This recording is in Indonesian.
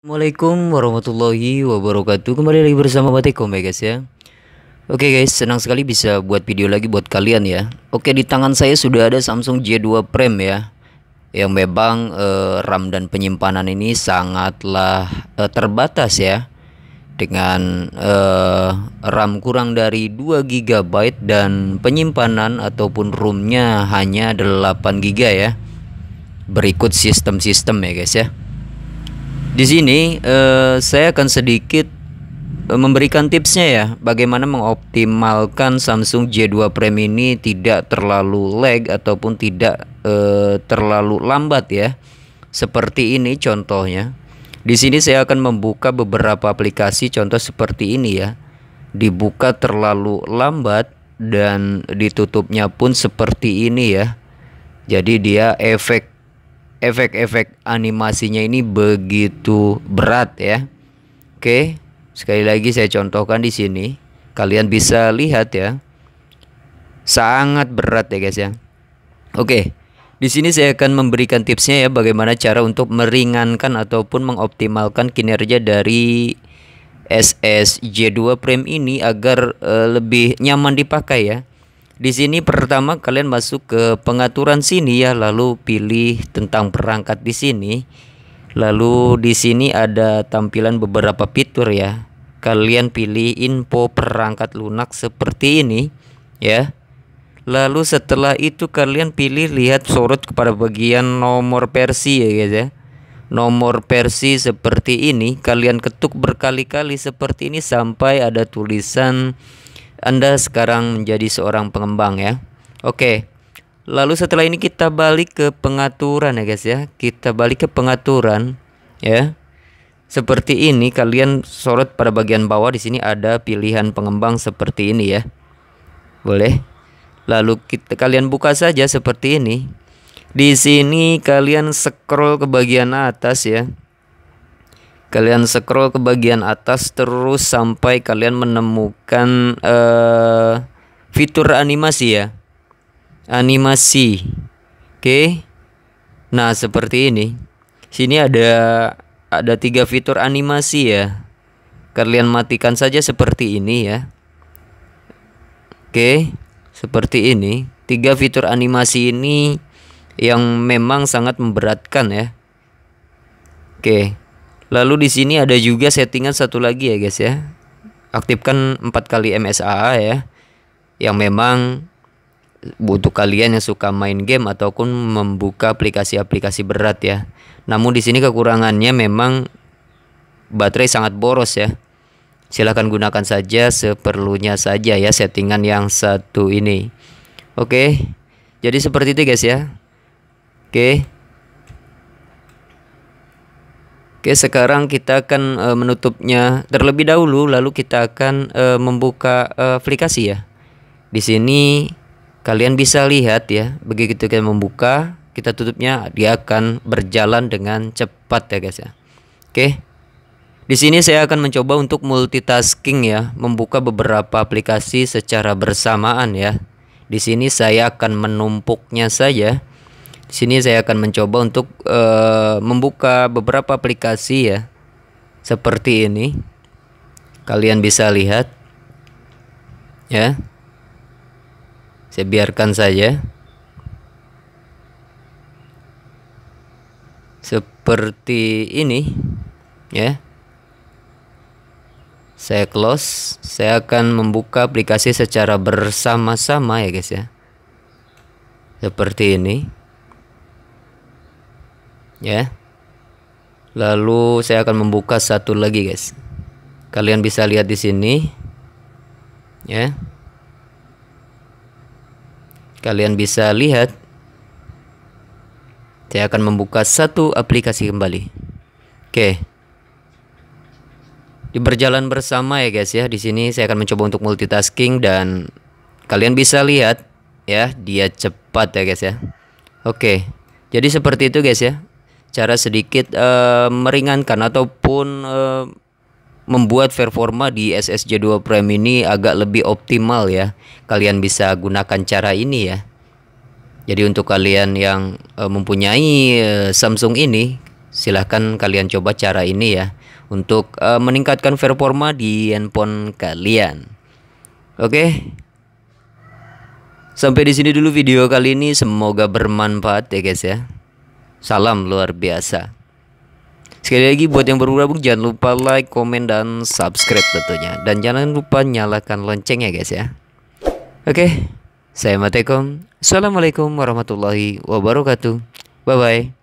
Assalamualaikum warahmatullahi wabarakatuh Kembali lagi bersama Batikom ya guys ya Oke guys senang sekali bisa buat video lagi buat kalian ya Oke di tangan saya sudah ada Samsung J2 Prime ya Yang memang eh, RAM dan penyimpanan ini sangatlah eh, terbatas ya Dengan eh, RAM kurang dari 2GB dan penyimpanan ataupun roomnya hanya 8GB ya Berikut sistem-sistem ya guys ya di sini uh, saya akan sedikit eh, memberikan tipsnya ya bagaimana mengoptimalkan Samsung J2 Prime ini tidak terlalu lag ataupun tidak eh, terlalu lambat ya. Seperti ini contohnya. Di sini saya akan membuka beberapa aplikasi contoh seperti ini ya. Dibuka terlalu lambat dan ditutupnya pun seperti ini ya. Jadi dia efek efek-efek animasinya ini begitu berat ya. Oke, sekali lagi saya contohkan di sini. Kalian bisa lihat ya. Sangat berat ya guys ya. Oke. Di sini saya akan memberikan tipsnya ya bagaimana cara untuk meringankan ataupun mengoptimalkan kinerja dari SSJ2 Prime ini agar uh, lebih nyaman dipakai ya. Di sini pertama kalian masuk ke pengaturan sini ya, lalu pilih tentang perangkat di sini. Lalu di sini ada tampilan beberapa fitur ya. Kalian pilih info perangkat lunak seperti ini ya. Lalu setelah itu kalian pilih lihat sorot kepada bagian nomor versi ya guys ya. Nomor versi seperti ini kalian ketuk berkali-kali seperti ini sampai ada tulisan anda sekarang menjadi seorang pengembang ya. Oke. Lalu setelah ini kita balik ke pengaturan ya guys ya. Kita balik ke pengaturan ya. Seperti ini kalian sorot pada bagian bawah di sini ada pilihan pengembang seperti ini ya. Boleh. Lalu kita kalian buka saja seperti ini. Di sini kalian scroll ke bagian atas ya. Kalian scroll ke bagian atas terus sampai kalian menemukan uh, fitur animasi ya. Animasi. Oke. Okay. Nah, seperti ini. Sini ada ada tiga fitur animasi ya. Kalian matikan saja seperti ini ya. Oke, okay. seperti ini. Tiga fitur animasi ini yang memang sangat memberatkan ya. Oke. Okay. Lalu di sini ada juga settingan satu lagi ya guys ya. Aktifkan 4 kali msa ya. Yang memang butuh kalian yang suka main game ataupun membuka aplikasi-aplikasi berat ya. Namun di sini kekurangannya memang baterai sangat boros ya. Silahkan gunakan saja seperlunya saja ya settingan yang satu ini. Oke. Jadi seperti itu guys ya. Oke. Oke, sekarang kita akan uh, menutupnya terlebih dahulu lalu kita akan uh, membuka uh, aplikasi ya. Di sini kalian bisa lihat ya, begitu kita membuka, kita tutupnya dia akan berjalan dengan cepat ya guys ya. Oke. Di sini saya akan mencoba untuk multitasking ya, membuka beberapa aplikasi secara bersamaan ya. Di sini saya akan menumpuknya saja di sini saya akan mencoba untuk uh, membuka beberapa aplikasi ya. Seperti ini. Kalian bisa lihat. Ya. Saya biarkan saja. Seperti ini ya. Saya close, saya akan membuka aplikasi secara bersama-sama ya guys ya. Seperti ini ya. Lalu saya akan membuka satu lagi, guys. Kalian bisa lihat di sini. Ya. Kalian bisa lihat saya akan membuka satu aplikasi kembali. Oke. Di berjalan bersama ya guys ya. Di sini saya akan mencoba untuk multitasking dan kalian bisa lihat ya, dia cepat ya guys ya. Oke. Jadi seperti itu guys ya cara sedikit uh, meringankan ataupun uh, membuat performa di SSJ2 Prime ini agak lebih optimal ya. Kalian bisa gunakan cara ini ya. Jadi untuk kalian yang uh, mempunyai uh, Samsung ini, silahkan kalian coba cara ini ya untuk uh, meningkatkan performa di handphone kalian. Oke. Okay? Sampai di sini dulu video kali ini, semoga bermanfaat ya guys ya. Salam luar biasa. Sekali lagi buat yang baru gabung jangan lupa like, komen dan subscribe tentunya. Dan jangan lupa nyalakan loncengnya guys ya. Oke, saya Matekom. Assalamualaikum warahmatullahi wabarakatuh. Bye bye.